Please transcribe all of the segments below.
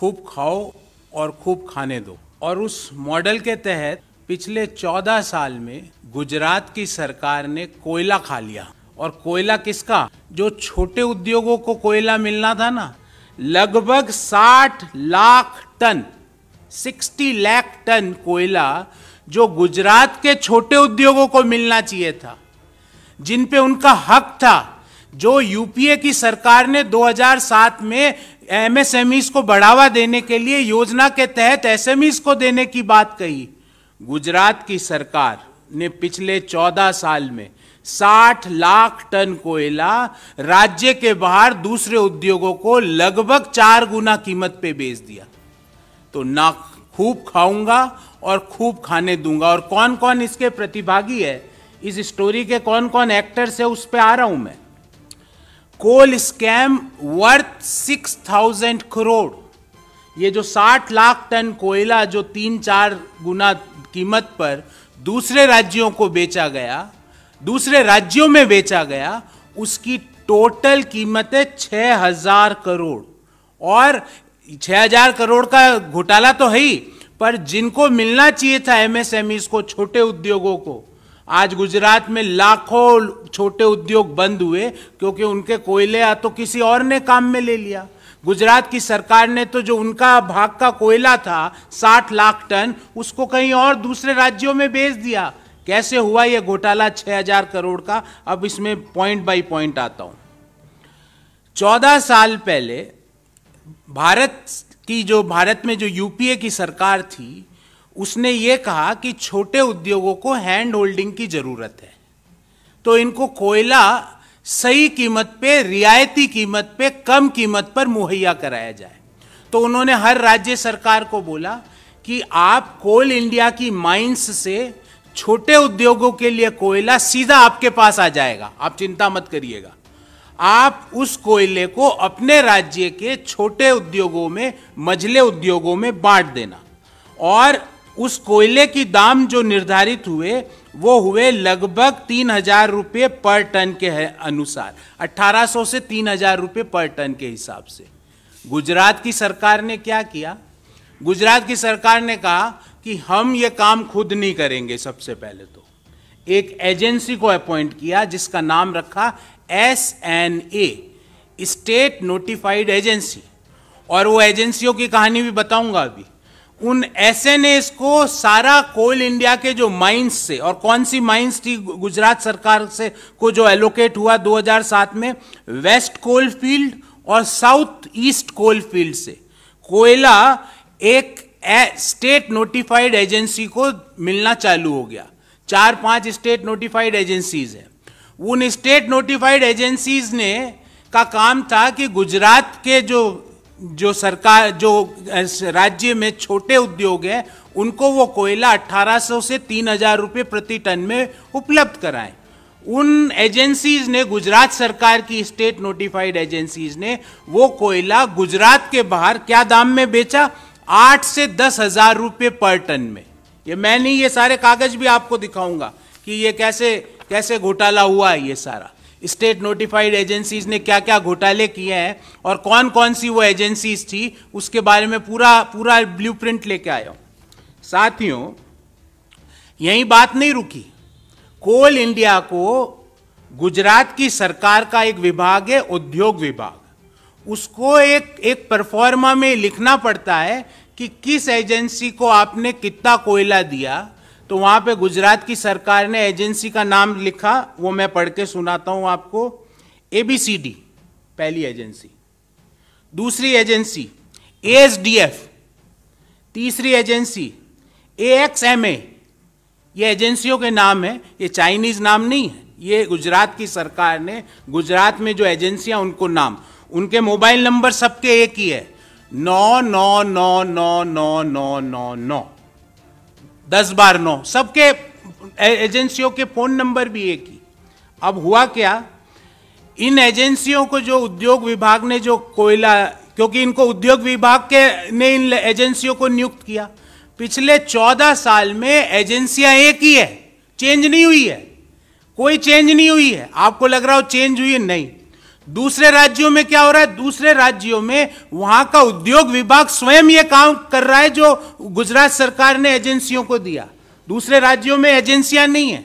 खूब खाओ और खूब खाने दो और उस मॉडल के तहत पिछले चौदह साल में गुजरात की सरकार ने कोयला खा लिया और कोयला किसका जो छोटे उद्योगों को कोयला मिलना था ना लगभग साठ lakh ton sixty lakh ton कोयला जो गुजरात के छोटे उद्योगों को मिलना चाहिए था जिन पे उनका हक था जो यूपीए की सरकार ने 2007 में एमएसएमईज को बढ़ावा देने के लिए योजना के तहत एसएमईज को देने की बात कही गुजरात की सरकार ने पिछले 14 साल में 60 लाख टन कोयला राज्य के बाहर दूसरे उद्योगों को लगभग चार गुना कीमत पे बेच दिया तो ना खूब खाऊंगा और खूब खाने दूंगा और कौन कौन इसके प्रतिभागी है इस स्टोरी के कौन कौन एक्टर्स है उस पर आ रहा हूं मैं coal scam worth six thousand crore ये जो साठ लाख टन कोयला जो तीन चार गुना कीमत पर दूसरे राज्यों को बेचा गया दूसरे राज्यों में बेचा गया उसकी टोटल कीमत है छ हजार करोड़ और छ हजार करोड़ का घोटाला तो है ही पर जिनको मिलना चाहिए था एमएसएमई e को छोटे उद्योगों को आज गुजरात में लाखों छोटे उद्योग बंद हुए क्योंकि उनके कोयले या तो किसी और ने काम में ले लिया गुजरात की सरकार ने तो जो उनका भाग का कोयला था 60 लाख टन उसको कहीं और दूसरे राज्यों में बेच दिया कैसे हुआ यह घोटाला 6000 करोड़ का अब इसमें पॉइंट बाय पॉइंट आता हूं चौदह साल पहले भारत की जो भारत में जो यूपीए की सरकार थी उसने ये कहा कि छोटे उद्योगों को हैंड होल्डिंग की ज़रूरत है तो इनको कोयला सही कीमत पे रियायती कीमत पे कम कीमत पर मुहैया कराया जाए तो उन्होंने हर राज्य सरकार को बोला कि आप कोल इंडिया की माइंस से छोटे उद्योगों के लिए कोयला सीधा आपके पास आ जाएगा आप चिंता मत करिएगा आप उस कोयले को अपने राज्य के छोटे उद्योगों में मझले उद्योगों में बांट देना और उस कोयले की दाम जो निर्धारित हुए वो हुए लगभग तीन हजार रुपये पर टन के है अनुसार 1800 से तीन हजार रुपये पर टन के हिसाब से गुजरात की सरकार ने क्या किया गुजरात की सरकार ने कहा कि हम ये काम खुद नहीं करेंगे सबसे पहले तो एक एजेंसी को अपॉइंट किया जिसका नाम रखा S N A state notified agency और वो एजेंसियों की कहानी भी बताऊंगा अभी उन एस को सारा कोल इंडिया के जो माइंस से और कौन सी माइंस थी गुजरात सरकार से को जो एलोकेट हुआ 2007 में वेस्ट कोल फील्ड और साउथ ईस्ट कोल फील्ड से कोयला एक स्टेट नोटिफाइड एजेंसी को मिलना चालू हो गया चार पांच स्टेट नोटिफाइड एजेंसीज हैं उन स्टेट नोटिफाइड एजेंसीज ने का काम था कि गुजरात के जो जो सरकार जो राज्य में छोटे उद्योग हैं उनको वो कोयला 1800 से 3000 रुपए प्रति टन में उपलब्ध कराएं उन एजेंसीज ने गुजरात सरकार की स्टेट नोटिफाइड एजेंसीज ने वो कोयला गुजरात के बाहर क्या दाम में बेचा आठ से दस हजार रुपये पर टन में ये मैं नहीं ये सारे कागज भी आपको दिखाऊंगा कि ये कैसे कैसे घोटाला हुआ है ये सारा स्टेट नोटिफाइड एजेंसीज ने क्या क्या घोटाले किए हैं और कौन कौन सी वो एजेंसीज थी उसके बारे में पूरा पूरा ब्लूप्रिंट लेके आया साथियों यही बात नहीं रुकी कोल इंडिया को गुजरात की सरकार का एक विभाग है उद्योग विभाग उसको एक एक परफॉर्मा में लिखना पड़ता है कि किस एजेंसी को आपने कितना कोयला दिया तो वहां पे गुजरात की सरकार ने एजेंसी का नाम लिखा वो मैं पढ़ के सुनाता हूँ आपको एबीसीडी पहली एजेंसी दूसरी एजेंसी एएसडीएफ तीसरी एजेंसी एएक्सएमए ये एजेंसियों के नाम है ये चाइनीज नाम नहीं है ये गुजरात की सरकार ने गुजरात में जो एजेंसियां उनको नाम उनके मोबाइल नंबर सबके एक ही है नौ नौ नौ नौ नौ नौ नौ नौ दस बार नौ सबके एजेंसियों के फोन नंबर भी एक ही अब हुआ क्या इन एजेंसियों को जो उद्योग विभाग ने जो कोयला क्योंकि इनको उद्योग विभाग के ने इन एजेंसियों को नियुक्त किया पिछले चौदह साल में एजेंसियां एक ही है चेंज नहीं हुई है कोई चेंज नहीं हुई है आपको लग रहा हो चेंज हुई है नहीं दूसरे राज्यों में क्या हो रहा है दूसरे राज्यों में वहां का उद्योग विभाग स्वयं ये काम कर रहा है जो गुजरात सरकार ने एजेंसियों को दिया दूसरे राज्यों में एजेंसियां नहीं है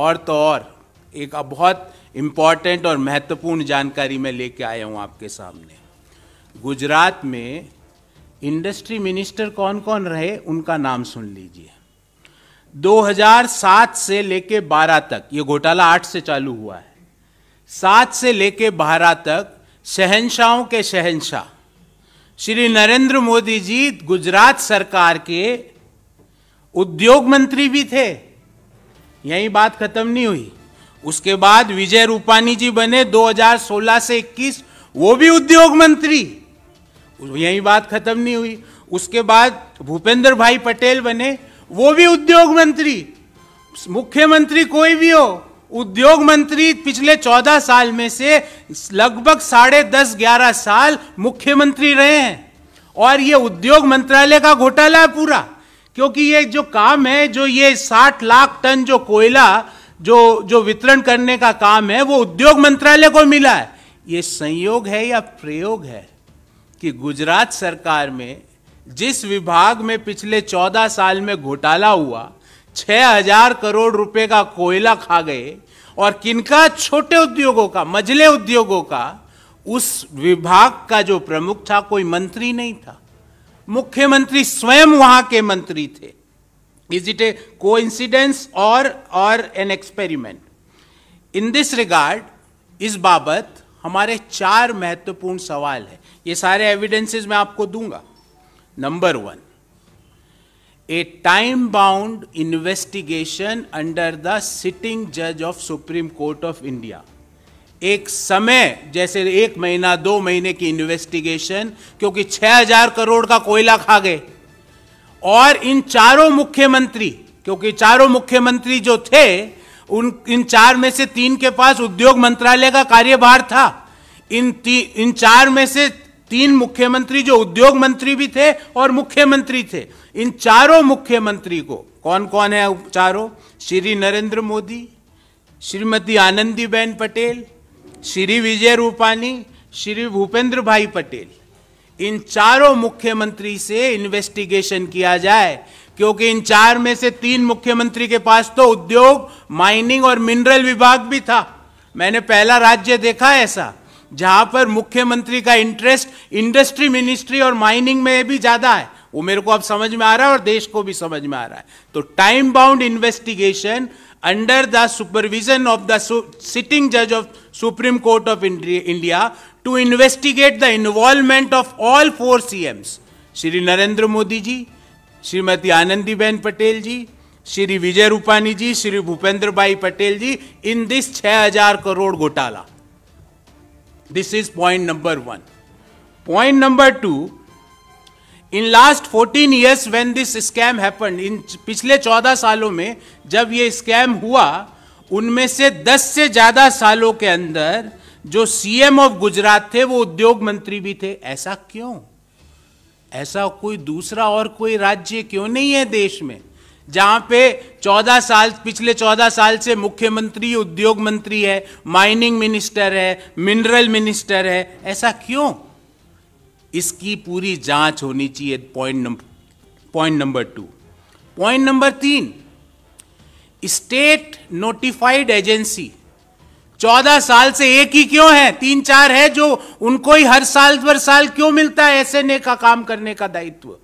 और तो और एक बहुत इंपॉर्टेंट और महत्वपूर्ण जानकारी मैं लेके आया हूं आपके सामने गुजरात में इंडस्ट्री मिनिस्टर कौन कौन रहे उनका नाम सुन लीजिए 2007 से लेके 12 तक ये घोटाला 8 से चालू हुआ है सात से लेके बारह तक शहनशाहों के शहनशाह श्री नरेंद्र मोदी जी गुजरात सरकार के उद्योग मंत्री भी थे यही बात खत्म नहीं हुई उसके बाद विजय रूपानी जी बने 2016 से 21 वो भी उद्योग मंत्री यही बात खत्म नहीं हुई उसके बाद भूपेंद्र भाई पटेल बने वो भी उद्योग मंत्री मुख्यमंत्री कोई भी हो उद्योग मंत्री पिछले चौदह साल में से लगभग साढ़े दस ग्यारह साल मुख्यमंत्री रहे हैं और ये उद्योग मंत्रालय का घोटाला है पूरा क्योंकि ये जो काम है जो ये साठ लाख टन जो कोयला जो जो वितरण करने का काम है वो उद्योग मंत्रालय को मिला है ये संयोग है या प्रयोग है कि गुजरात सरकार में जिस विभाग में पिछले चौदह साल में घोटाला हुआ छह हजार करोड़ रुपए का कोयला खा गए और किनका छोटे उद्योगों का मजले उद्योगों का उस विभाग का जो प्रमुख था कोई मंत्री नहीं था मुख्यमंत्री स्वयं वहां के मंत्री थे इज इट ए को इंसिडेंस और और an experiment in this regard इस बाबत हमारे चार महत्वपूर्ण सवाल है ये सारे एविडेंसेस मैं आपको दूंगा number one a time bound investigation under the sitting judge of supreme court of india एक समय जैसे एक महीना दो महीने की इन्वेस्टिगेशन क्योंकि 6000 करोड़ का कोयला खा गए और इन चारों मुख्यमंत्री क्योंकि चारों मुख्यमंत्री जो थे उन इन चार में से तीन के पास उद्योग मंत्रालय का कार्यभार था इन ती, इन चार में से तीन मुख्यमंत्री जो उद्योग मंत्री भी थे और मुख्यमंत्री थे इन चारों मुख्यमंत्री को कौन कौन है चारों श्री नरेंद्र मोदी श्रीमती आनंदीबेन पटेल श्री विजय रूपानी श्री भूपेंद्र भाई पटेल इन चारों मुख्यमंत्री से इन्वेस्टिगेशन किया जाए क्योंकि इन चार में से तीन मुख्यमंत्री के पास तो उद्योग माइनिंग और मिनरल विभाग भी था मैंने पहला राज्य देखा ऐसा जहां पर मुख्यमंत्री का इंटरेस्ट इंडस्ट्री मिनिस्ट्री और माइनिंग में भी ज्यादा है वो मेरे को अब समझ में आ रहा है और देश को भी समझ में आ रहा है तो time bound investigation under the supervision of the sitting जज of Supreme Court of India to investigate the involvement of all four CMs Shri Narendra Modi ji Shrimati Anandiben Patel ji Shri Vijay Rupani ji Shri Bhupendra bhai Patel ji in this छह हजार करोड़ घोटाला This is point number one. Point number two, in last 14 years when this scam happen इन पिछले 14 सालों में जब ये scam हुआ उनमें से 10 से ज़्यादा सालों के अंदर जो सीएम ऑफ गुजरात थे वो उद्योग मंत्री भी थे ऐसा क्यों ऐसा कोई दूसरा और कोई राज्य क्यों नहीं है देश में जहाँ पे 14 साल पिछले 14 साल से मुख्यमंत्री उद्योग मंत्री है माइनिंग मिनिस्टर है मिनरल मिनिस्टर है ऐसा क्यों इसकी पूरी जांच होनी चाहिए point number point number two point number तीन स्टेट नोटिफाइड एजेंसी चौदह साल से एक ही क्यों है तीन चार है जो उनको ही हर साल पर साल क्यों मिलता है ने का काम करने का दायित्व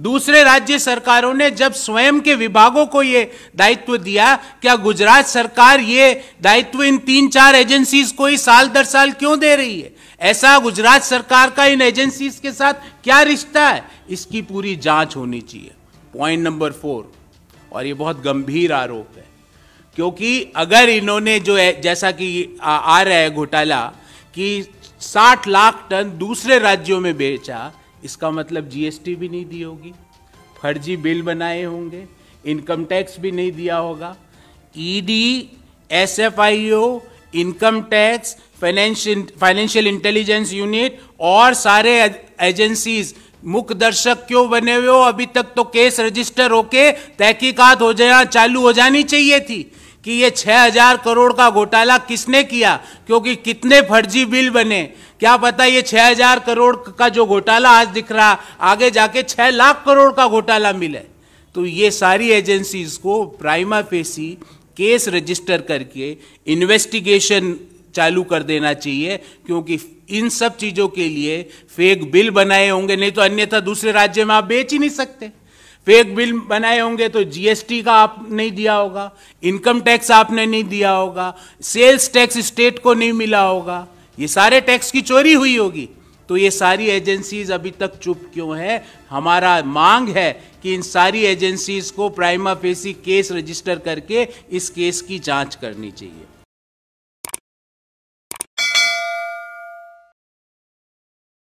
दूसरे राज्य सरकारों ने जब स्वयं के विभागों को ये दायित्व दिया क्या गुजरात सरकार ये दायित्व इन तीन चार एजेंसीज को ही साल दर साल क्यों दे रही है ऐसा गुजरात सरकार का इन एजेंसीज के साथ क्या रिश्ता है इसकी पूरी जांच होनी चाहिए पॉइंट नंबर फोर और ये बहुत गंभीर आरोप है क्योंकि अगर इन्होंने जो जैसा कि आ, आ रहा है घोटाला कि 60 लाख टन दूसरे राज्यों में बेचा इसका मतलब जीएसटी भी नहीं दी होगी फर्जी बिल बनाए होंगे इनकम टैक्स भी नहीं दिया होगा ED e SFIO income tax financial financial intelligence unit और सारे एजेंसीज मुख दर्शक क्यों बने हुए हो अभी तक तो केस रजिस्टर होके तहकीकात हो जाना चालू हो जानी चाहिए थी कि ये 6000 करोड़ का घोटाला किसने किया क्योंकि कितने फर्जी बिल बने क्या पता ये 6000 करोड़ का जो घोटाला आज दिख रहा आगे जाके 6 लाख करोड़ का घोटाला मिले तो ये सारी एजेंसीज को प्राइमा फेसी केस रजिस्टर करके इन्वेस्टिगेशन चालू कर देना चाहिए क्योंकि इन सब चीज़ों के लिए फेक बिल बनाए होंगे नहीं तो अन्यथा दूसरे राज्य में आप बेच ही नहीं सकते फेक बिल बनाए होंगे तो जीएसटी का आप नहीं दिया होगा इनकम टैक्स आपने नहीं दिया होगा सेल्स टैक्स स्टेट को नहीं मिला होगा ये सारे टैक्स की चोरी हुई होगी तो ये सारी एजेंसीज अभी तक चुप क्यों है हमारा मांग है कि इन सारी एजेंसीज को प्राइमा फेसी केस रजिस्टर करके इस केस की जांच करनी चाहिए